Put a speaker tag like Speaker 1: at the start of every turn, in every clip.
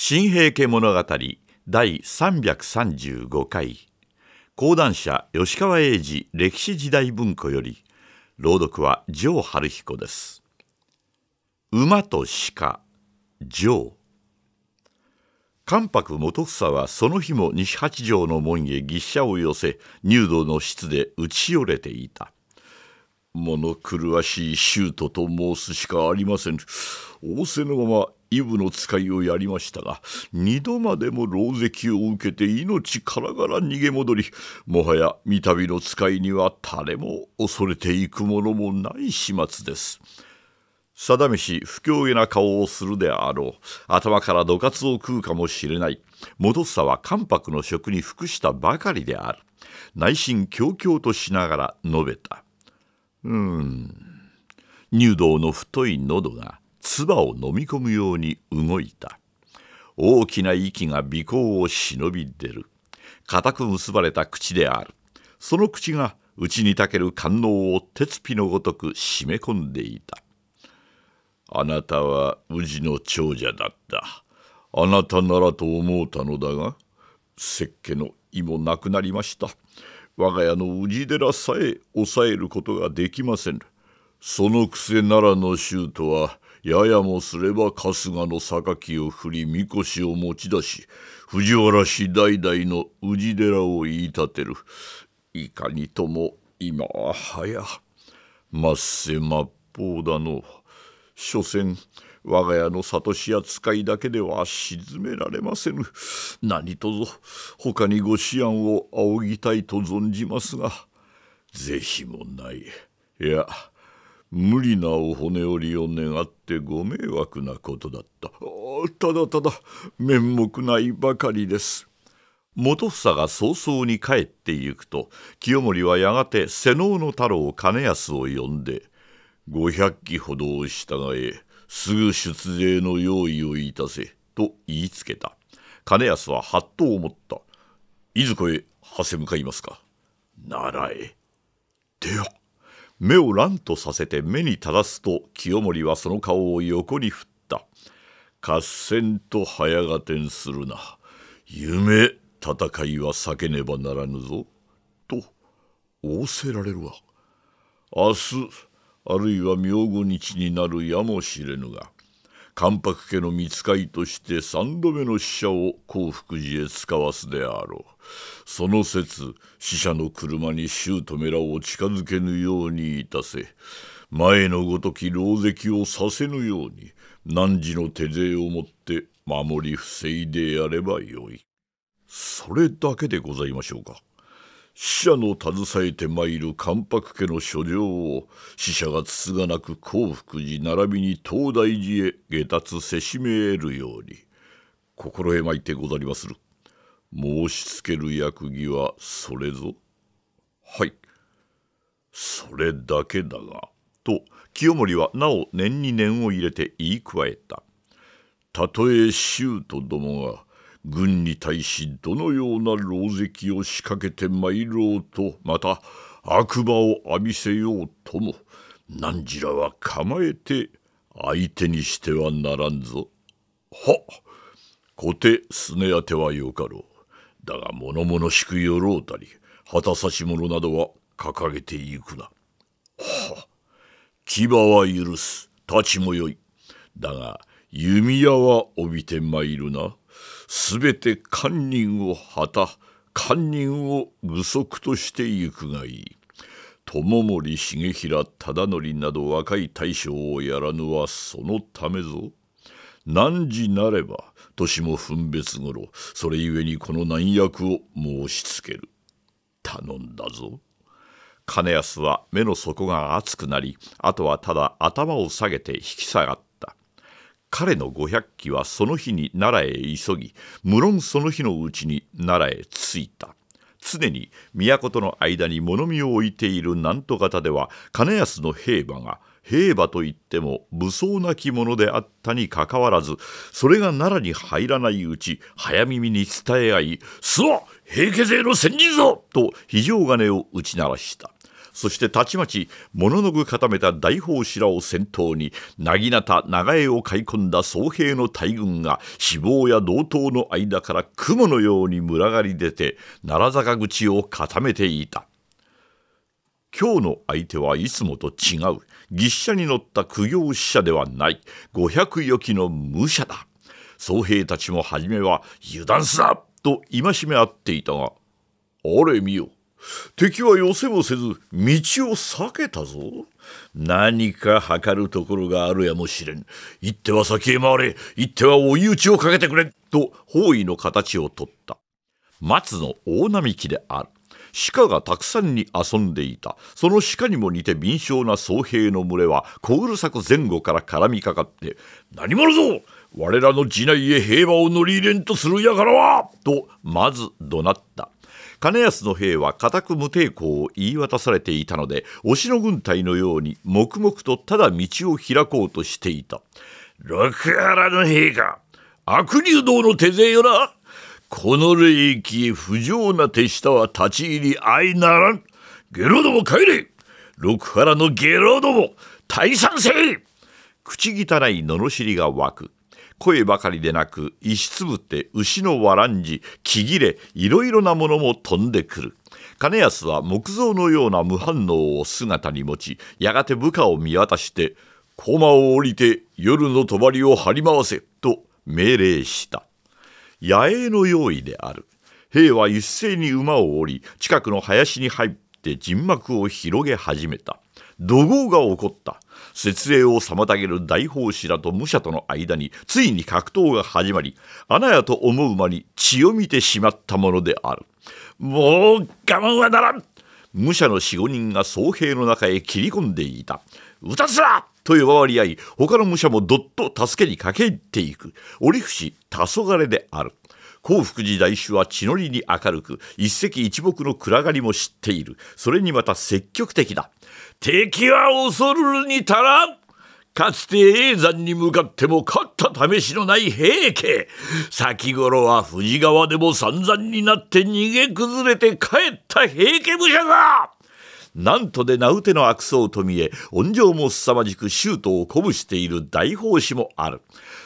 Speaker 1: 新平家物語第335回講談社吉川英治歴史時代文庫より朗読は城春彦です馬と鹿城関白元房はその日も西八条の門へ牛車を寄せ入道の室で打ち寄れていた物狂わしいシュートと申すしかありません仰せのままイブの使いをやりましたが二度までも狼藉を受けて命からがら逃げ戻りもはや三度の使いには誰も恐れていくものもない始末です。定めし不況げな顔をするであろう頭から土活を食うかもしれない戻さは関白の職に服したばかりである内心恐々としながら述べたうーん入道の太い喉が唾を飲み込むように動いた大きな息が鼻孔を忍び出る固く結ばれた口であるその口が内にたける官能を鉄火のごとく締め込んでいたあなたは宇治の長者だったあなたならと思うたのだが石家の意もなくなりました我が家の宇治寺さえ抑えることができませんそのくせ奈良の衆とはややもすれば春日の榊を振りみこしを持ち出し藤原氏代々の氏寺を言い立てるいかにとも今は早まっせまっぽうだの所詮我が家の里しや使いだけでは沈められませぬ何とぞ他にご思案を仰ぎたいと存じますが是非もないいや無理なお骨折りを願ってご迷惑なことだったただただ面目ないばかりです元房が早々に帰ってゆくと清盛はやがて瀬能の太郎兼康を呼んで五百0騎ほどを従えすぐ出税の用意をいたせと言いつけた兼康ははっと思ったいずこへはせ向かいますかならえでは目を乱とさせて目に垂らすと清盛はその顔を横に振った合戦と早合点するな夢戦いは避けねばならぬぞと仰せられるわ明日あるいは明後日になるやもしれぬが関白家の見使いとして三度目の使者を興福寺へ使わすであろうその節使者の車に姑らを近づけぬようにいたせ前のごとき狼藉をさせぬように汝の手勢をもって守り防いでやればよいそれだけでございましょうか。死者の携えて参る関白家の書状を死者がつつがなく興福寺並びに東大寺へ下達せしめるように心得まいてござりまする申しつける役儀はそれぞはいそれだけだがと清盛はなお念に念を入れて言い加えたたとえ舅とどもが軍に対しどのような狼藉を仕掛けて参ろうとまた悪魔を浴びせようとも汝らは構えて相手にしてはならんぞ。は小手すね当てはよかろう。だが物々しくよろうたり旗差し者などは掲げてゆくな。は牙は許す。太刀もよい。だが弓矢は帯びてまいるな。すべて堪忍を果た堪忍を愚足としてゆくがいい。友森重衡忠則など若い大将をやらぬはそのためぞ。何時なれば年も分別ごろそれゆえにこの難役を申しつける。頼んだぞ。金安は目の底が熱くなりあとはただ頭を下げて引き下がった。彼の五百騎はその日に奈良へ急ぎ無論その日のうちに奈良へ着いた常に都との間に物見を置いている南都方では金安の兵馬が兵馬といっても武装なきものであったにかかわらずそれが奈良に入らないうち早耳に伝え合い「すわ平家勢の先人ぞ!」と非常金を打ち鳴らした。そしてたちまちもののぐ固めた大砲らを先頭に薙刀長江を買い込んだ僧兵の大軍が死亡や同等の間から雲のように群がり出て奈良坂口を固めていた。今日の相手はいつもと違う牛車に乗った苦行使者ではない五百余機の武者だ僧兵たちも初めは「油断すな!」と戒め合っていたが「あれ見よ敵は寄せもせず道を避けたぞ何か測るところがあるやもしれん行っては先へ回れ行っては追い打ちをかけてくれと包囲の形をとった松の大並木である鹿がたくさんに遊んでいたその鹿にも似て敏鋭な僧兵の群れは小うるさく前後から絡みかかって「何者ぞ我らの地内へ平和を乗り入れんとするやからは!」とまず怒鳴った金安の兵は固く無抵抗を言い渡されていたので推しの軍隊のように黙々とただ道を開こうとしていた六原の兵が悪入道の手勢よなこの霊域へ不浄な手下は立ち入り相ならんゲロども帰れ六原のゲロども退散せ口汚い罵りが湧く声ばかりでなく石つぶって牛のわらんじ木切れいろいろなものも飛んでくる金安は木造のような無反応を姿に持ちやがて部下を見渡して「駒を降りて夜の帳を張り回せ」と命令した野営の用意である兵は一斉に馬を降り近くの林に入って人幕を広げ始めた怒号が起こった設営を妨げる大法師らと武者との間についに格闘が始まり穴やと思う間に血を見てしまったものであるもう我慢はならん武者の四五人が僧兵の中へ切り込んでいたたつらと呼ばわり合い他の武者もどっと助けに駆けっていく折伏黄昏である興福寺大主は血のりに明るく一石一木の暗がりも知っているそれにまた積極的だ敵は恐るるに足らんかつて永山に向かっても勝った試しのない平家先頃は富士川でも散々になって逃げ崩れて帰った平家武者が。なんとで名うての悪僧と見え恩情も凄まじく周東を鼓舞している大法師もある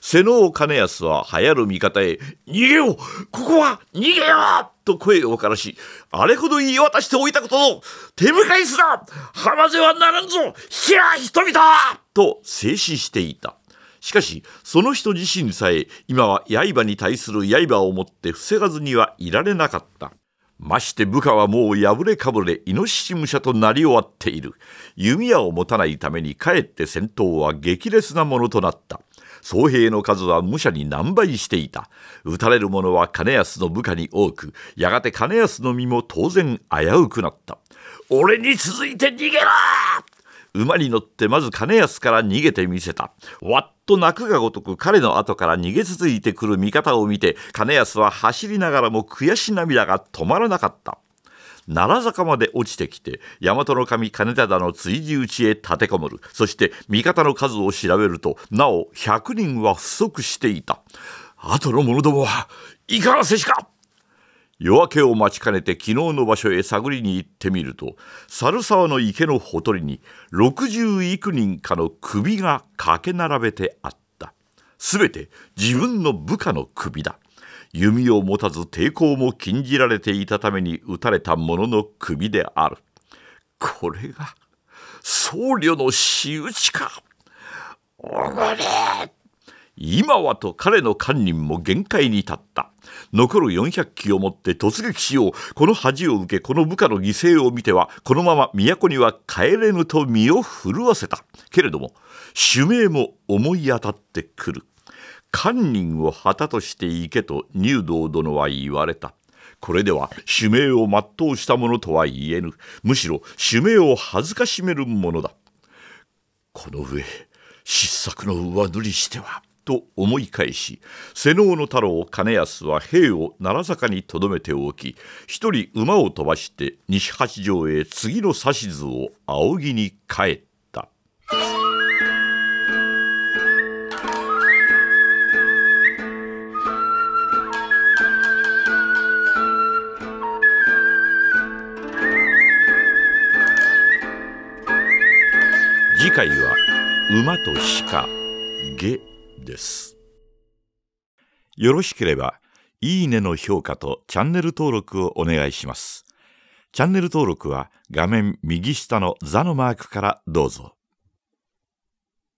Speaker 1: 瀬能兼康は流行る味方へ「逃げよここは逃げよ!」と声をからし、あれほど言い渡しておいたことの、手向かいすら、浜せはならんぞひら人々と静止していた。しかし、その人自身さえ、今は刃に対する刃を持って防がずにはいられなかった。まして部下はもう破れかぶれ、イノシシ武者となり終わっている。弓矢を持たないために、かえって戦闘は激烈なものとなった。僧兵の数は武者に何倍していた撃たれる者は金安の部下に多くやがて金安の身も当然危うくなった俺に続いて逃げろ馬に乗ってまず金安から逃げてみせた。わっと泣くがごとく彼の後から逃げ続いてくる味方を見て金安は走りながらも悔し涙が止まらなかった。奈良坂まで落ちてきて大和の神金忠の追従地へ立てこもるそして味方の数を調べるとなお100人は不足していた後の者どもはいかがせしか夜明けを待ちかねて昨日の場所へ探りに行ってみると猿沢の池のほとりに60幾人かの首がかけ並べてあった全て自分の部下の首だ弓を持たず抵抗も禁じられていたために撃たれた者の首である。これが僧侶の仕打ちか。おのれ今はと彼の官人も限界に立った。残る400機をもって突撃しよう。この恥を受け、この部下の犠牲を見ては、このまま都には帰れぬと身を震わせた。けれども、主命も思い当たってくる。官人を旗として行けと入道殿は言われた。これでは使命を全うしたものとは言えぬ。むしろ使命を恥ずかしめるものだ。この上、失策の上塗りしては。と思い返し瀬能の太郎兼康は兵を奈良坂にとどめておき一人馬を飛ばして西八条へ次の指図を仰ぎに帰った。次回は馬と鹿下ですよろしければいいねの評価とチャンネル登録をお願いしますチャンネル登録は画面右下の座のマークからどうぞ